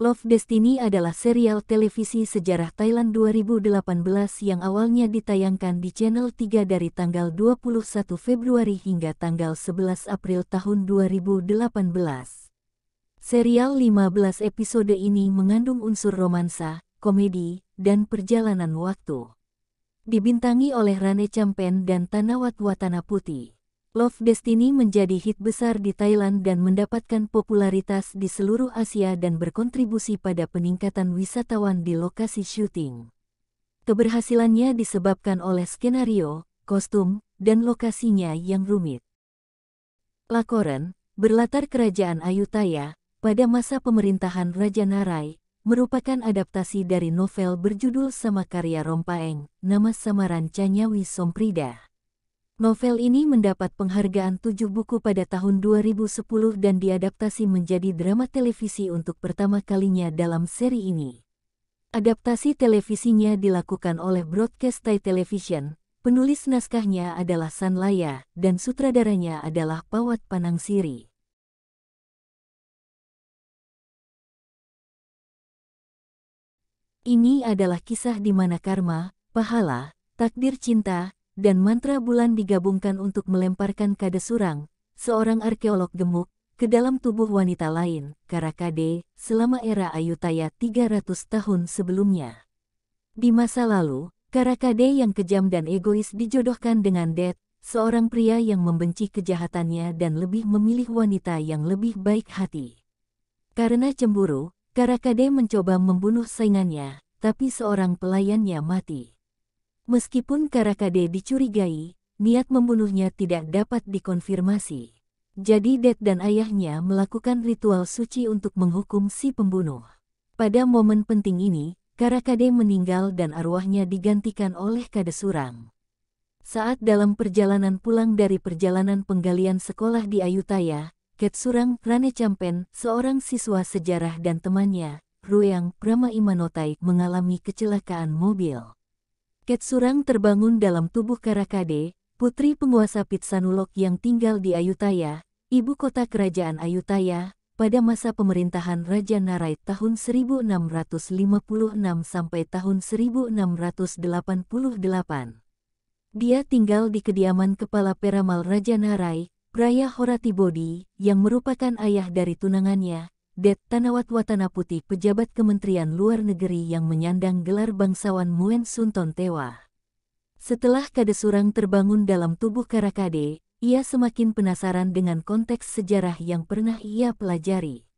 Love Destiny adalah serial televisi sejarah Thailand 2018 yang awalnya ditayangkan di Channel 3 dari tanggal 21 Februari hingga tanggal 11 April tahun 2018. Serial 15 episode ini mengandung unsur romansa, komedi, dan perjalanan waktu. Dibintangi oleh Rane Champen dan Tanawat Watana Putih. Love Destiny menjadi hit besar di Thailand dan mendapatkan popularitas di seluruh Asia dan berkontribusi pada peningkatan wisatawan di lokasi syuting. Keberhasilannya disebabkan oleh skenario, kostum, dan lokasinya yang rumit. Lakoran, berlatar kerajaan Ayutthaya, pada masa pemerintahan Raja Narai, merupakan adaptasi dari novel berjudul sama karya Rompaeng, nama samaran Chanyawi Somprida. Novel ini mendapat penghargaan tujuh buku pada tahun 2010 dan diadaptasi menjadi drama televisi untuk pertama kalinya dalam seri ini. Adaptasi televisinya dilakukan oleh Broadcast Thai Television, penulis naskahnya adalah Sanlaya, dan sutradaranya adalah Pawat Panangsiri. Ini adalah kisah di mana karma, pahala, takdir cinta, dan mantra bulan digabungkan untuk melemparkan kade surang, seorang arkeolog gemuk, ke dalam tubuh wanita lain, Karakade, selama era Ayutthaya 300 tahun sebelumnya. Di masa lalu, Karakade yang kejam dan egois dijodohkan dengan Det, seorang pria yang membenci kejahatannya dan lebih memilih wanita yang lebih baik hati. Karena cemburu, Karakade mencoba membunuh saingannya, tapi seorang pelayannya mati. Meskipun Karakade dicurigai, niat membunuhnya tidak dapat dikonfirmasi. Jadi Dad dan ayahnya melakukan ritual suci untuk menghukum si pembunuh. Pada momen penting ini, Karakade meninggal dan arwahnya digantikan oleh Kade Surang. Saat dalam perjalanan pulang dari perjalanan penggalian sekolah di Ayutthaya, Ketsurang Rane Champen, seorang siswa sejarah dan temannya, Ruyang Prama Imanotai mengalami kecelakaan mobil. Ketsurang terbangun dalam tubuh Karakade, putri penguasa Pitsanulok yang tinggal di Ayutthaya, ibu kota kerajaan Ayutthaya, pada masa pemerintahan Raja Narai tahun 1656 sampai tahun 1688. Dia tinggal di kediaman kepala Peramal Raja Narai, Praya Horatibodi, yang merupakan ayah dari tunangannya, Det Tanawat Watana Putih pejabat Kementerian Luar Negeri yang menyandang gelar bangsawan Muen Sunton Tewa. Setelah kade surang terbangun dalam tubuh Karakade, ia semakin penasaran dengan konteks sejarah yang pernah ia pelajari.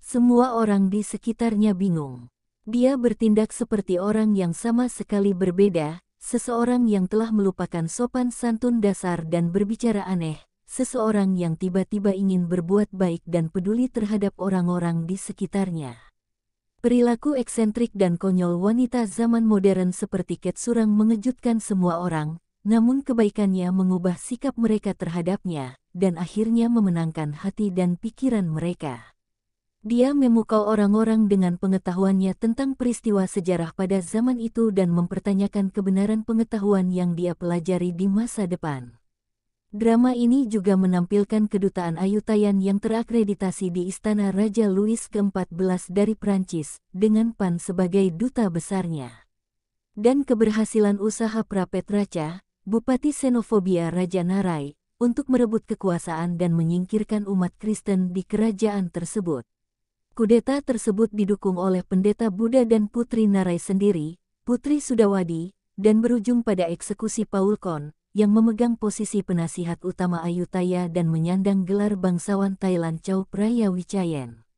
Semua orang di sekitarnya bingung. Dia bertindak seperti orang yang sama sekali berbeda, seseorang yang telah melupakan sopan santun dasar dan berbicara aneh, seseorang yang tiba-tiba ingin berbuat baik dan peduli terhadap orang-orang di sekitarnya. Perilaku eksentrik dan konyol wanita zaman modern seperti Kate Surang mengejutkan semua orang, namun kebaikannya mengubah sikap mereka terhadapnya, dan akhirnya memenangkan hati dan pikiran mereka. Dia memukau orang-orang dengan pengetahuannya tentang peristiwa sejarah pada zaman itu dan mempertanyakan kebenaran pengetahuan yang dia pelajari di masa depan. Drama ini juga menampilkan kedutaan Ayutayan yang terakreditasi di Istana Raja Louis ke-14 dari Prancis, dengan Pan sebagai duta besarnya. Dan keberhasilan usaha Prapet Raja, Bupati xenofobia Raja Narai, untuk merebut kekuasaan dan menyingkirkan umat Kristen di kerajaan tersebut. Kudeta tersebut didukung oleh pendeta Buddha dan Putri Narai sendiri, Putri Sudawadi, dan berujung pada eksekusi Paul Kon, yang memegang posisi penasihat utama Ayutthaya dan menyandang gelar bangsawan Thailand Chow Prayawichayen.